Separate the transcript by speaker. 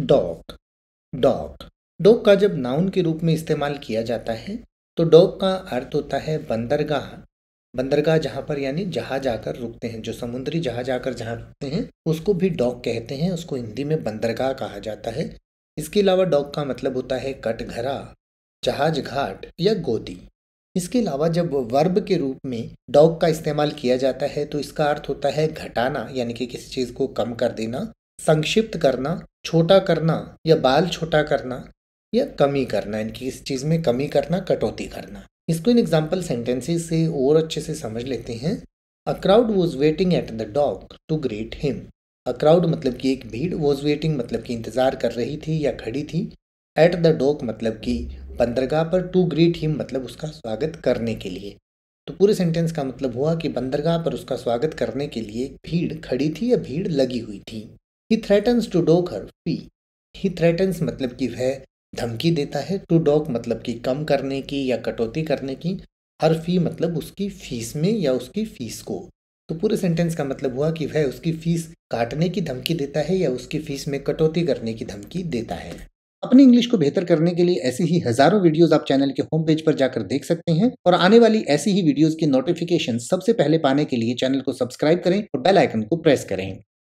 Speaker 1: dog dog dog का जब noun के रूप में इस्तेमाल किया जाता है तो डॉग का अर्थ होता है बंदरगाह बंदरगाह जहाँ पर यानी जहाज आकर रुकते हैं जो समुद्री जहाज आकर जहाँ रुकते हैं उसको भी डॉग कहते हैं उसको हिंदी में बंदरगाह कहा जाता है इसके अलावा डॉग का मतलब होता है कटघरा जहाज घाट या गोदी इसके अलावा जब वर्ब के रूप में डॉग का इस्तेमाल किया जाता है तो इसका अर्थ होता है घटाना यानी कि किसी चीज़ को कम कर देना संक्षिप्त करना छोटा करना या बाल छोटा करना या कमी करना इनकी इस चीज़ में कमी करना कटौती करना इसको इन एग्जाम्पल सेंटेंसेस से और अच्छे से समझ लेते हैं a crowd was waiting at the dock to greet him a crowd मतलब कि एक भीड़ वॉज वेटिंग मतलब कि इंतज़ार कर रही थी या खड़ी थी एट द डॉग मतलब कि बंदरगाह पर टू ग्रेट हिम मतलब उसका स्वागत करने के लिए तो पूरे सेंटेंस का मतलब हुआ कि बंदरगाह पर उसका स्वागत करने के लिए भीड़ खड़ी थी या भीड़ लगी हुई थी ही थ्रेटन्स टू डोक हर फी ही थ्रेटन्स मतलब कि वह धमकी देता है टू डॉक मतलब कि कम करने की या कटौती करने की हर फी मतलब उसकी फीस में या उसकी फीस को तो पूरे सेंटेंस का मतलब हुआ कि वह उसकी फीस काटने की धमकी देता है या उसकी फीस में कटौती करने की धमकी देता है अपनी इंग्लिश को बेहतर करने के लिए ऐसी ही हजारों वीडियोस आप चैनल के होम पेज पर जाकर देख सकते हैं और आने वाली ऐसी ही वीडियोस की नोटिफिकेशन सबसे पहले पाने के लिए चैनल को सब्सक्राइब करें और बेल आइकन को प्रेस करें